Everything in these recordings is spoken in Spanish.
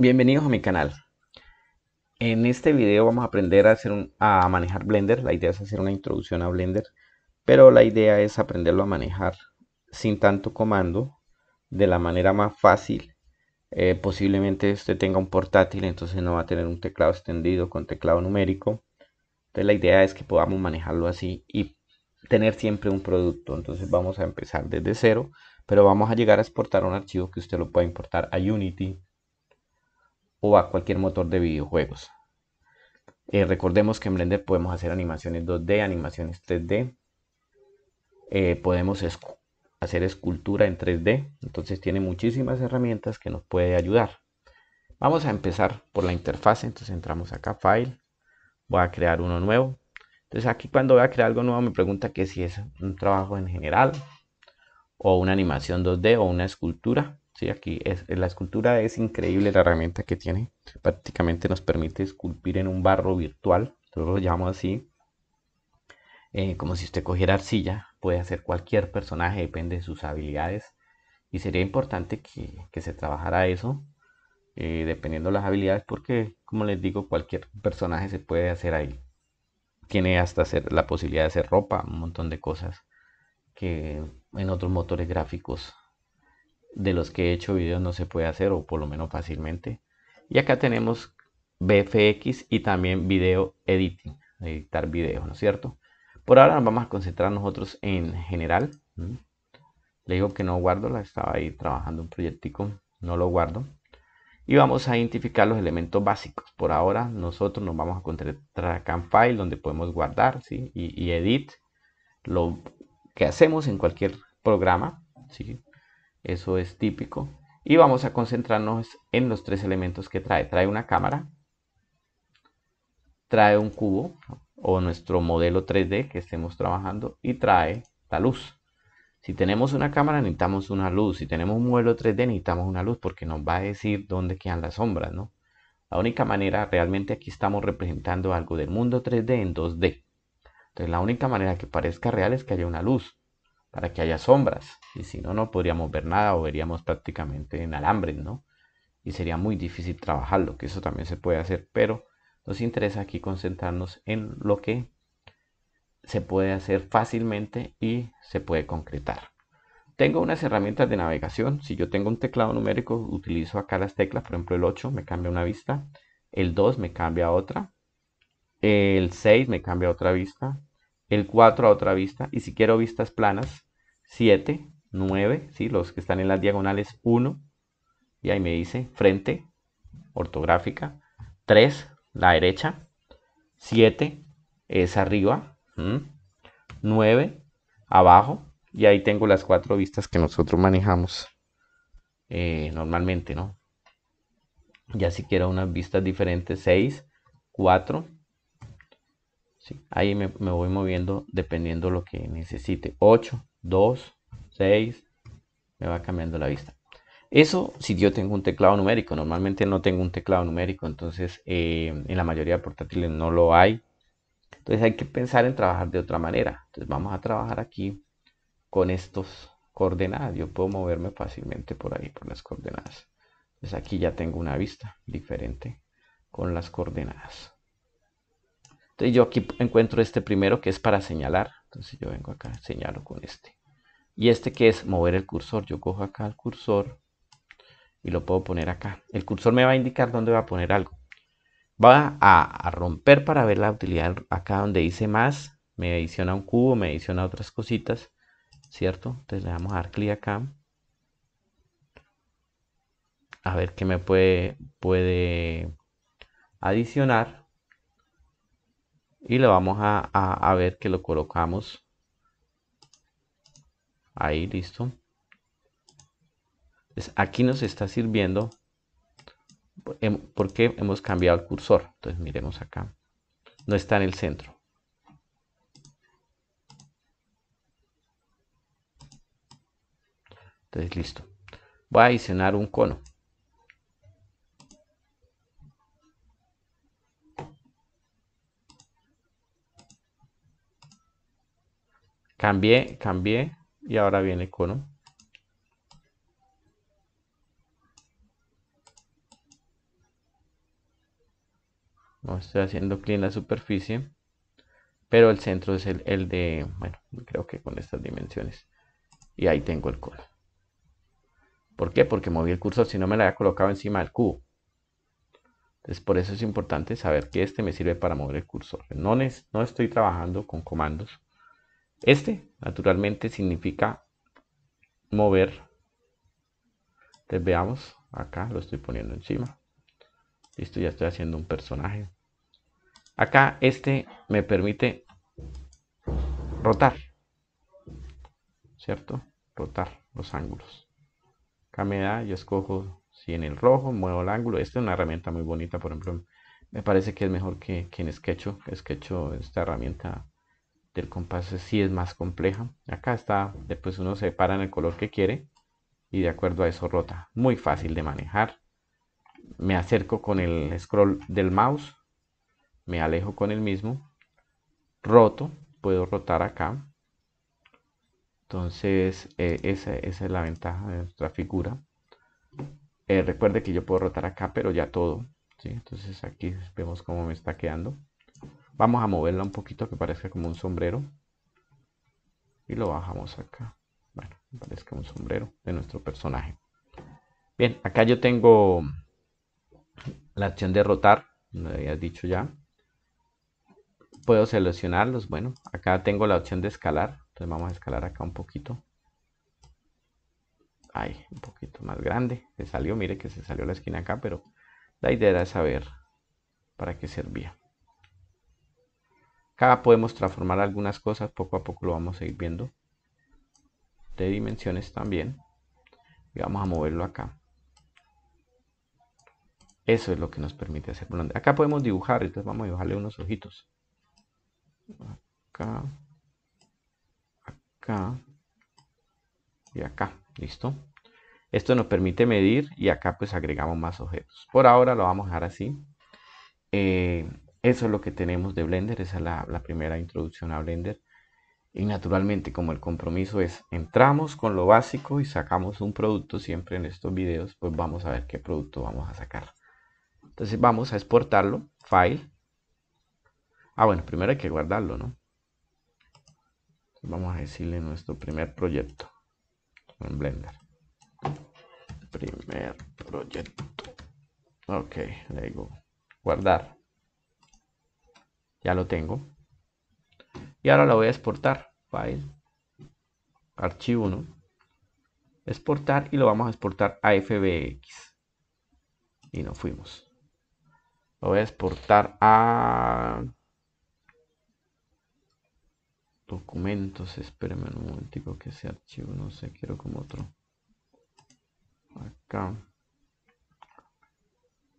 Bienvenidos a mi canal. En este video vamos a aprender a, hacer a manejar Blender. La idea es hacer una introducción a Blender, pero la idea es aprenderlo a manejar sin tanto comando, de la manera más fácil. Eh, posiblemente usted tenga un portátil, entonces no va a tener un teclado extendido con teclado numérico. Entonces la idea es que podamos manejarlo así y tener siempre un producto. Entonces vamos a empezar desde cero, pero vamos a llegar a exportar un archivo que usted lo pueda importar a Unity o a cualquier motor de videojuegos. Eh, recordemos que en Blender podemos hacer animaciones 2D, animaciones 3D. Eh, podemos hacer escultura en 3D. Entonces tiene muchísimas herramientas que nos puede ayudar. Vamos a empezar por la interfaz. Entonces entramos acá, File. Voy a crear uno nuevo. Entonces aquí cuando voy a crear algo nuevo me pregunta que si es un trabajo en general o una animación 2D o una escultura. Sí, aquí es, la escultura es increíble la herramienta que tiene. Prácticamente nos permite esculpir en un barro virtual, nosotros lo llamamos así. Eh, como si usted cogiera arcilla, puede hacer cualquier personaje, depende de sus habilidades. Y sería importante que, se trabajara eso, eh, dependiendo de las habilidades, porque como les digo, cualquier personaje se puede hacer ahí. Tiene hasta hacer, la posibilidad de hacer ropa, un montón de cosas que en otros motores gráficos de los que he hecho videos no se puede hacer o por lo menos fácilmente. Y acá tenemos BFX y también video editing, editar videos, ¿no es cierto? Por ahora nos vamos a concentrar nosotros en general. Le digo que no guardo, la estaba ahí trabajando un proyectico, no lo guardo. Y vamos a identificar los elementos básicos. Por ahora nosotros nos vamos a concentrar acá en File, donde podemos guardar y, y Edit. Lo que hacemos en cualquier programa, ¿sí? eso es típico. Y vamos a concentrarnos en los tres elementos que trae. Trae una cámara, trae un cubo o nuestro modelo 3D que estemos trabajando y trae la luz. Si tenemos una cámara necesitamos una luz, si tenemos un modelo 3D necesitamos una luz porque nos va a decir dónde quedan las sombras, ¿no? La única manera, realmente aquí estamos representando algo del mundo 3D en 2D. Entonces la única manera que parezca real es que haya una luz para que haya sombras. Y si no, no podríamos ver nada o veríamos prácticamente en alambres, ¿no? Y sería muy difícil trabajarlo, que eso también se puede hacer, pero nos interesa aquí concentrarnos en lo que se puede hacer fácilmente y se puede concretar. Tengo unas herramientas de navegación. Si yo tengo un teclado numérico, utilizo acá las teclas. Por ejemplo, el 8 me cambia una vista. El 2 me cambia otra. El 6 me cambia a otra vista. El 4 a otra vista. Y si quiero vistas planas, 7, 9, ¿sí? los que están en las diagonales 1, y ahí me dice frente, ortográfica, 3, la derecha, 7 es arriba, 9 abajo, y ahí tengo las cuatro vistas que nosotros manejamos eh, normalmente, ¿no? Ya si quiero unas vistas diferentes, 6, 4, Ahí me, voy moviendo dependiendo lo que necesite. 8, 2, 6, me va cambiando la vista. Eso si yo tengo un teclado numérico, normalmente no tengo un teclado numérico, entonces eh, en la mayoría de portátiles no lo hay. Entonces hay que pensar en trabajar de otra manera. Entonces vamos a trabajar aquí con estos coordenadas. Yo puedo moverme fácilmente por ahí, por las coordenadas. Entonces aquí ya tengo una vista diferente con las coordenadas. Entonces yo aquí encuentro este primero que es para señalar. Entonces yo vengo acá, señalo con este. Y este que es mover el cursor. Yo cojo acá el cursor y lo puedo poner acá. El cursor me va a indicar dónde va a poner algo. Va a, romper para ver la utilidad acá donde dice más. Me adiciona un cubo, me adiciona otras cositas. ¿Cierto? Entonces le vamos a dar clic acá a ver qué me puede, puede adicionar y le vamos a, ver que lo colocamos ahí listo aquí nos está sirviendo em, porque hemos cambiado el cursor entonces miremos acá no está en el centro entonces listo voy a adicionar un cono Cambié, cambié y ahora viene el cono. No estoy haciendo clic en la superficie, pero el centro es el, de, bueno, creo que con estas dimensiones. Y ahí tengo el cono. ¿Por qué? Porque moví el cursor, si no me lo había colocado encima del cubo. Entonces por eso es importante saber que este me sirve para mover el cursor. No, no estoy trabajando con comandos. Este, naturalmente, significa mover. Entonces veamos, acá lo estoy poniendo encima. Listo, ya estoy haciendo un personaje. Acá este me permite rotar. ¿Cierto? Rotar los ángulos. Acá me da, yo escojo si en el rojo muevo el ángulo. Esta es una herramienta muy bonita, por ejemplo. Me parece que es mejor que, que en SketchUp. Sketcho, esta herramienta el compás sí es más compleja. Acá está, después uno se para en el color que quiere y de acuerdo a eso rota. Muy fácil de manejar. Me acerco con el scroll del mouse, me alejo con el mismo, roto, puedo rotar acá. Entonces eh, esa, es la ventaja de nuestra figura. Eh, recuerde que yo puedo rotar acá, pero ya todo. Entonces aquí vemos cómo me está quedando. Vamos a moverla un poquito que parezca como un sombrero. Y lo bajamos acá. Bueno, parezca un sombrero de nuestro personaje. Bien, acá yo tengo la opción de rotar, lo había dicho ya. Puedo seleccionarlos, bueno, acá tengo la opción de escalar, entonces vamos a escalar acá un poquito. Ahí, un poquito más grande, se salió, mire que se salió la esquina acá, pero la idea era saber para qué servía. Acá podemos transformar algunas cosas, poco a poco lo vamos a ir viendo. De dimensiones también. Y vamos a moverlo acá. Eso es lo que nos permite hacer. Acá podemos dibujar, entonces vamos a dibujarle unos ojitos. Acá. Acá. Y acá. ¿Listo? Esto nos permite medir y acá pues agregamos más objetos. Por ahora lo vamos a dejar así. Eh, eso es lo que tenemos de Blender, esa es la, primera introducción a Blender. Y naturalmente, como el compromiso es, entramos con lo básico y sacamos un producto siempre en estos videos, pues vamos a ver qué producto vamos a sacar. Entonces vamos a exportarlo, File. Ah, bueno, primero hay que guardarlo, ¿no? Vamos a decirle nuestro primer proyecto en Blender. Primer proyecto. Ok, le digo guardar. Ya lo tengo. Y ahora lo voy a exportar. File. Archivo 1. Exportar y lo vamos a exportar a FBX. Y nos fuimos. Lo voy a exportar a... Documentos, espérenme un momentico que ese archivo no sé, quiero como otro. Acá.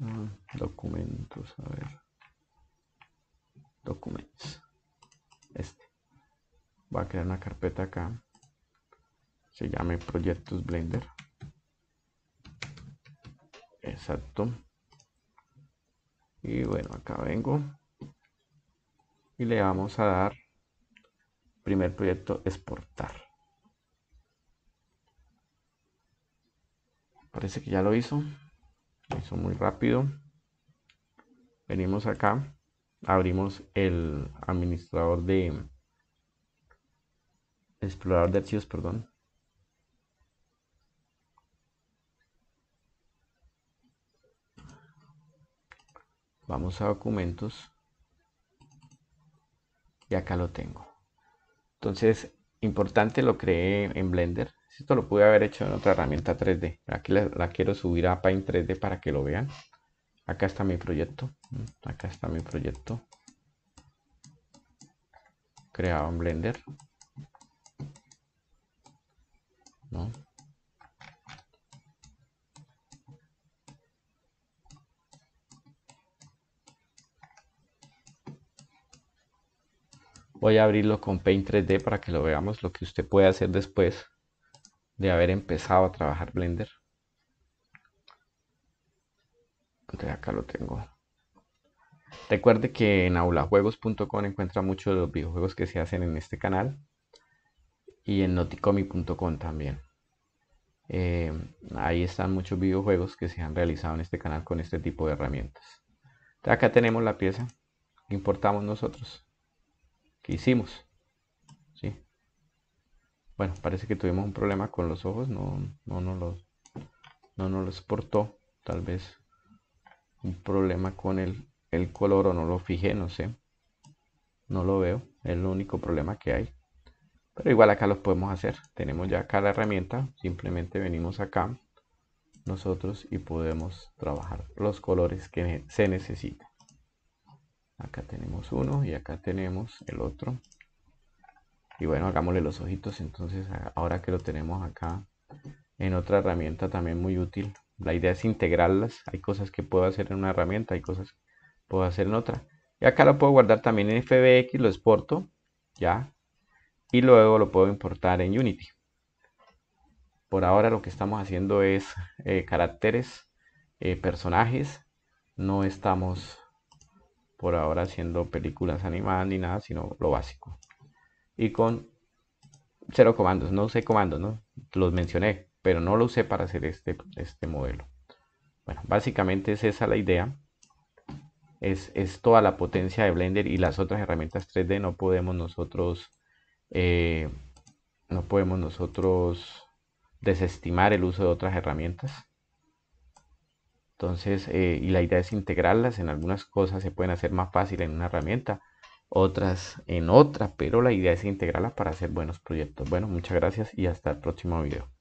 Ah, documentos, a ver documentos este va a crear una carpeta acá se llame proyectos blender exacto y bueno acá vengo y le vamos a dar primer proyecto exportar parece que ya lo hizo lo hizo muy rápido venimos acá abrimos el administrador de explorador de archivos, perdón. Vamos a documentos y acá lo tengo. Entonces, importante lo creé en Blender. Esto lo pude haber hecho en otra herramienta 3D. Aquí la, quiero subir a Paint 3D para que lo vean acá está mi proyecto mm, acá está mi proyecto creado en blender voy a abrirlo con Paint 3D para que lo veamos lo que usted puede hacer después de haber empezado a trabajar Blender lo tengo. Recuerde que en aulajuegos.com encuentra muchos de los videojuegos que se hacen en este canal y en noticomi.com también. Eh, ahí están muchos videojuegos que se han realizado en este canal con este tipo de herramientas. acá tenemos la pieza que importamos nosotros, que hicimos. ¿sí? Bueno, parece que tuvimos un problema con los ojos, no, no, no, no nos los exportó tal vez un problema con el, el color o no lo fijé, no sé. No lo veo, es el único problema que hay. Pero igual acá lo podemos hacer. Tenemos ya acá la herramienta, simplemente venimos acá nosotros y podemos trabajar los colores que se necesitan. Acá tenemos uno y acá tenemos el otro. Y bueno, hagámosle los ojitos entonces ahora que lo tenemos acá en otra herramienta también muy útil la idea es integrarlas. Hay cosas que puedo hacer en una herramienta, hay cosas que puedo hacer en otra. Y acá lo puedo guardar también en FBX, lo exporto, ya. Y luego lo puedo importar en Unity. Por ahora lo que estamos haciendo es eh, caracteres, eh, personajes. No estamos por ahora haciendo películas animadas ni nada, sino lo básico. Y con cero comandos, no sé comandos, ¿no? Los mencioné pero no lo usé para hacer este, este, modelo. Bueno, básicamente es esa la idea. Es, es, toda la potencia de Blender y las otras herramientas 3D no podemos nosotros eh, no podemos nosotros desestimar el uso de otras herramientas. Entonces, eh, y la idea es integrarlas. En algunas cosas se pueden hacer más fácil en una herramienta, otras en otra, pero la idea es integrarlas para hacer buenos proyectos. Bueno, muchas gracias y hasta el próximo video.